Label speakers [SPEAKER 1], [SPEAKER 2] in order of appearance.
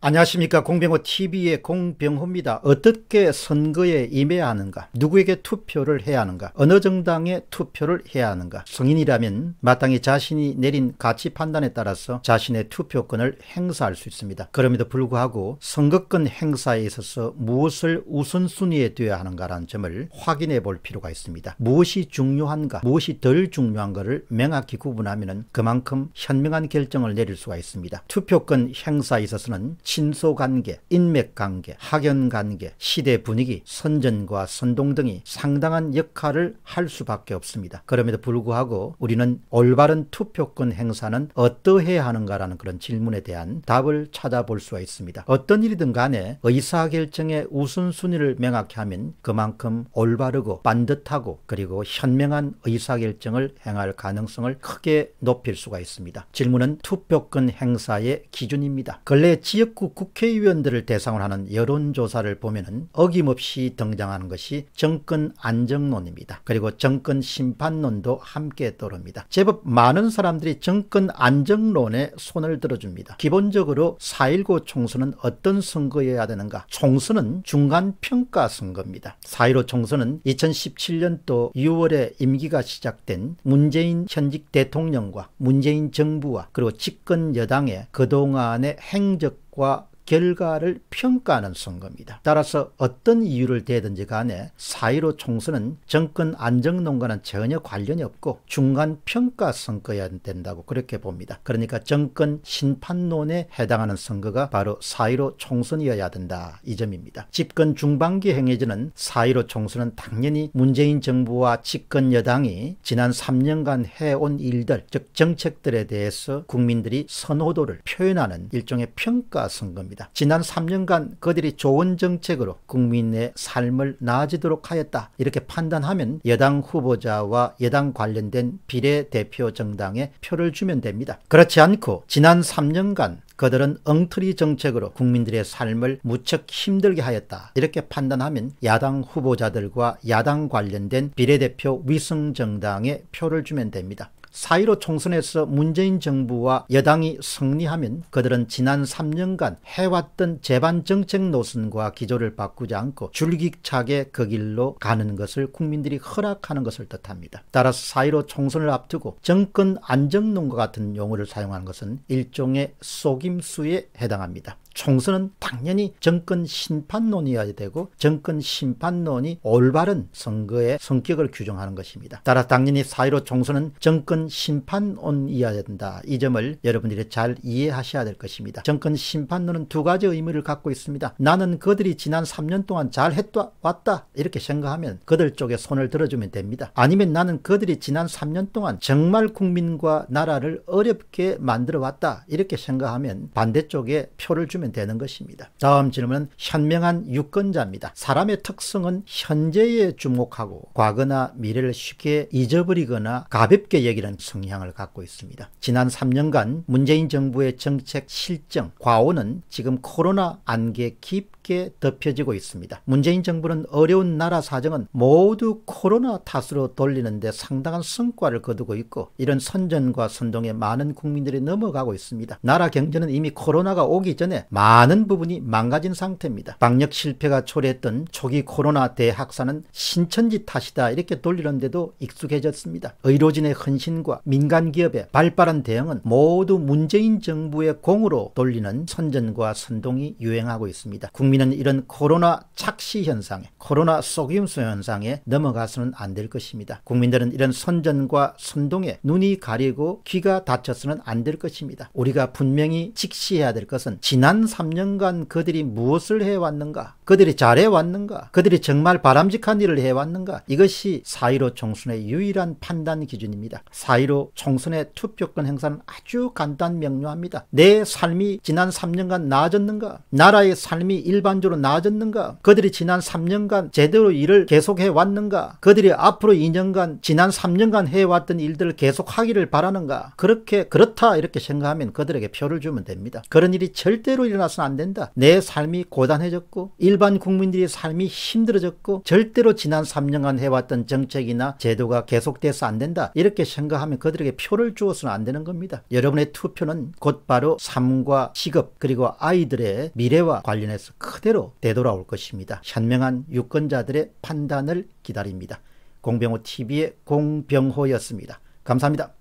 [SPEAKER 1] 안녕하십니까 공병호 TV의 공병호입니다. 어떻게 선거에 임해야 하는가? 누구에게 투표를 해야 하는가? 어느 정당에 투표를 해야 하는가? 성인이라면 마땅히 자신이 내린 가치 판단에 따라서 자신의 투표권을 행사할 수 있습니다. 그럼에도 불구하고 선거권 행사에 있어서 무엇을 우선순위에 둬야 하는가라는 점을 확인해 볼 필요가 있습니다. 무엇이 중요한가? 무엇이 덜 중요한가를 명확히 구분하면 그만큼 현명한 결정을 내릴 수가 있습니다. 투표권 행사에 있어서는 친소관계, 인맥관계, 학연관계, 시대 분위기, 선전과 선동 등이 상당한 역할을 할 수밖에 없습니다. 그럼에도 불구하고 우리는 올바른 투표권 행사는 어떠해야 하는가라는 그런 질문에 대한 답을 찾아볼 수가 있습니다. 어떤 일이든 간에 의사결정의 우선순위를 명확히 하면 그만큼 올바르고 반듯하고 그리고 현명한 의사결정을 행할 가능성을 크게 높일 수가 있습니다. 질문은 투표권 행사의 기준입니다. 근래 지역 출국 국회의원들을 대상으로 하는 여론조사를 보면 어김없이 등장하는 것이 정권 안정론입니다. 그리고 정권 심판론도 함께 떠오릅니다. 제법 많은 사람들이 정권 안정론에 손을 들어줍니다. 기본적으로 4.19 총선은 어떤 선거여야 되는가? 총선은 중간평가 선거입니다. 4.15 총선은 2017년도 6월에 임기가 시작된 문재인 현직 대통령과 문재인 정부와 그리고 집권 여당의 그동안의 행적 quoi 결과를 평가하는 선거입니다. 따라서 어떤 이유를 대든지 간에 4.15 총선은 정권 안정론과는 전혀 관련이 없고 중간 평가 선거여야 된다고 그렇게 봅니다. 그러니까 정권 심판론에 해당하는 선거가 바로 4.15 총선이어야 된다 이 점입니다. 집권 중반기 행해지는 4.15 총선은 당연히 문재인 정부와 집권 여당이 지난 3년간 해온 일들 즉 정책들에 대해서 국민들이 선호도를 표현하는 일종의 평가 선거입니다. 겁니다. 지난 3년간 그들이 좋은 정책으로 국민의 삶을 나아지도록 하였다 이렇게 판단하면 여당 후보자와 여당 관련된 비례대표 정당에 표를 주면 됩니다. 그렇지 않고 지난 3년간 그들은 엉터리 정책으로 국민들의 삶을 무척 힘들게 하였다. 이렇게 판단하면 야당 후보자들과 야당 관련된 비례대표 위성정당에 표를 주면 됩니다. 4.15 총선에서 문재인 정부와 여당이 승리하면 그들은 지난 3년간 해왔던 재반 정책 노선과 기조를 바꾸지 않고 줄기차게 그 길로 가는 것을 국민들이 허락하는 것을 뜻합니다. 따라서 4.15 총선을 앞두고 정권 안정론과 같은 용어를 사용하는 것은 일종의 속임수에 해당합니다. 총선은 당연히 정권 심판론이어야 되고 정권 심판론이 올바른 선거의 성격을 규정하는 것입니다. 따라 당연히 사1로 총선은 정권 심판론이어야 된다. 이 점을 여러분들이 잘 이해하셔야 될 것입니다. 정권 심판론은 두 가지 의미를 갖고 있습니다. 나는 그들이 지난 3년 동안 잘 했다 왔다 이렇게 생각하면 그들 쪽에 손을 들어주면 됩니다. 아니면 나는 그들이 지난 3년 동안 정말 국민과 나라를 어렵게 만들어 왔다 이렇게 생각하면 반대쪽에 표를 주면 하면 되는 것입니다. 다음 질문은 현명한 유권자입니다. 사람의 특성은 현재에 주목하고 과거나 미래를 쉽게 잊어버리거나 가볍게 여기는 성향을 갖고 있습니다. 지난 3년간 문재인 정부의 정책 실정, 과오는 지금 코로나 안개 깊게 덮여지고 있습니다. 문재인 정부는 어려운 나라 사정은 모두 코로나 탓으로 돌리는데 상당한 성과를 거두고 있고 이런 선전과 선동에 많은 국민들이 넘어가고 있습니다. 나라 경제는 이미 코로나가 오기 전에 많은 부분이 망가진 상태입니다. 방역 실패가 초래했던 초기 코로나 대학사는 신천지 탓이다 이렇게 돌리는데도 익숙해졌습니다. 의료진의 헌신과 민간기업의 발빠른 대응은 모두 문재인 정부의 공으로 돌리는 선전과 선동이 유행하고 있습니다. 국민은 이런 코로나 착시 현상에 코로나 속임수 현상에 넘어가서는 안 될 것입니다. 국민들은 이런 선전과 선동에 눈이 가리고 귀가 닫혀서는 안 될 것입니다. 우리가 분명히 직시해야 될 것은 지난 3년간 그들이 무엇을 해왔는가? 그들이 잘해왔는가? 그들이 정말 바람직한 일을 해왔는가? 이것이 사1로 총선의 유일한 판단 기준입니다. 사1로 총선의 투표권 행사는 아주 간단 명료합니다. 내 삶이 지난 3년간 나아졌는가? 나라의 삶이 일반적으로 나아졌는가? 그들이 지난 3년간 제대로 일을 계속해왔는가? 그들이 앞으로 2년간 지난 3년간 해왔던 일들을 계속하기를 바라는가? 그렇게 그렇다 이렇게 생각하면 그들에게 표를 주면 됩니다. 그런 일이 절대로 일 일어나서는 안 된다. 내 삶이 고단해졌고 일반 국민들의 삶이 힘들어졌고 절대로 지난 3년간 해왔던 정책이나 제도가 계속돼서 안 된다. 이렇게 생각하면 그들에게 표를 주어서는 안 되는 겁니다. 여러분의 투표는 곧바로 삶과 직업 그리고 아이들의 미래와 관련해서 그대로 되돌아올 것입니다. 현명한 유권자들의 판단을 기다립니다. 공병호 TV의 공병호였습니다. 감사합니다.